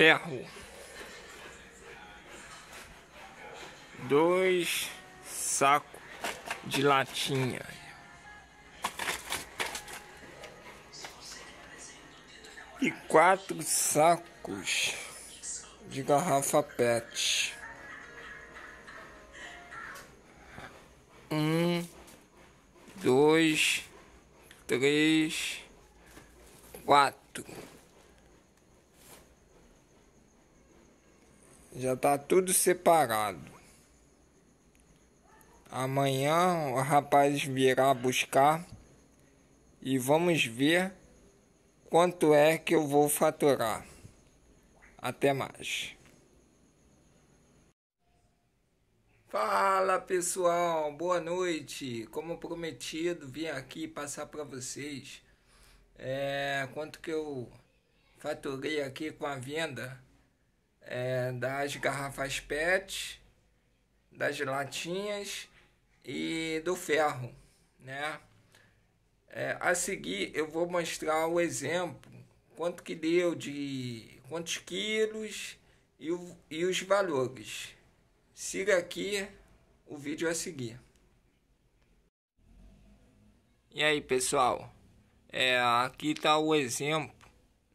ferro. Dois sacos de latinha. E quatro sacos de garrafa PET. Um, dois, três, quatro. Já tá tudo separado. Amanhã o rapaz virá buscar e vamos ver quanto é que eu vou faturar. Até mais. Fala pessoal, boa noite. Como prometido, vim aqui passar para vocês é, quanto que eu faturei aqui com a venda é, das garrafas PET, das latinhas e do ferro, né? É, a seguir eu vou mostrar o exemplo, quanto que deu de quantos quilos e, o, e os valores. Siga aqui o vídeo a seguir. E aí pessoal, é, aqui está o exemplo,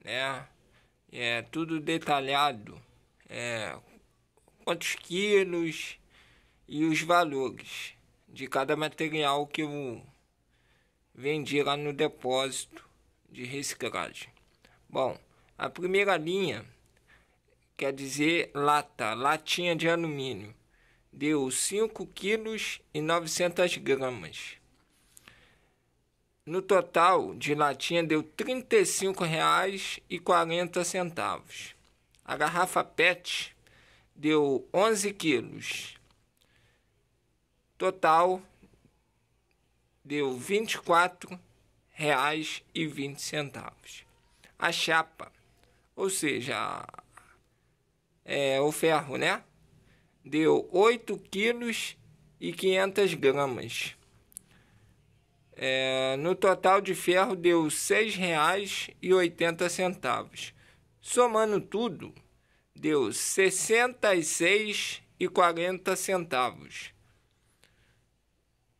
né? É tudo detalhado é, quantos quilos e os valores de cada material que eu vendi lá no depósito de reciclagem. Bom, a primeira linha quer dizer lata, latinha de alumínio, deu 5 quilos e 900 gramas. No total de latinha deu R$ 35,40. A garrafa PET deu 11 quilos. Total deu R$ 24,20. A chapa, ou seja, é, o ferro, né? Deu 8 quilos e 500 gramas. É, no total de ferro deu R$ 6,80. Somando tudo, deu 66 e 40 centavos.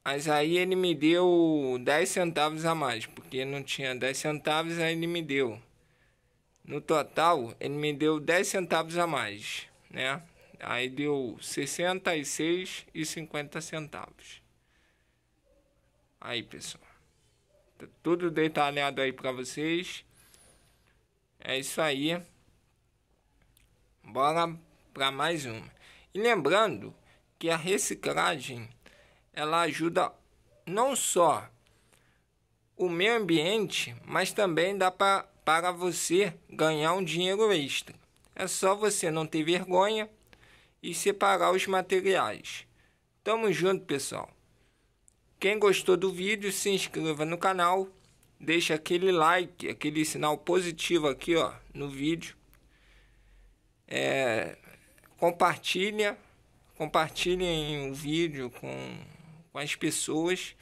Mas aí ele me deu 10 centavos a mais, porque não tinha 10 centavos, aí ele me deu. No total, ele me deu 10 centavos a mais, né? Aí deu 66 e 50 centavos. Aí, pessoal. Tá tudo detalhado aí para vocês. É isso aí. Bora para mais uma. E lembrando que a reciclagem ela ajuda não só o meio ambiente, mas também dá pra, para você ganhar um dinheiro extra. É só você não ter vergonha e separar os materiais. Tamo junto, pessoal. Quem gostou do vídeo, se inscreva no canal, deixa aquele like, aquele sinal positivo aqui, ó, no vídeo. É, compartilha, compartilhem o vídeo com, com as pessoas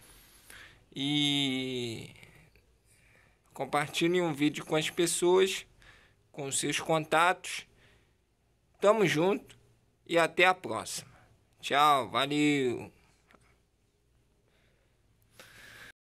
e compartilhem o vídeo com as pessoas, com seus contatos. Tamo junto e até a próxima. Tchau, valeu!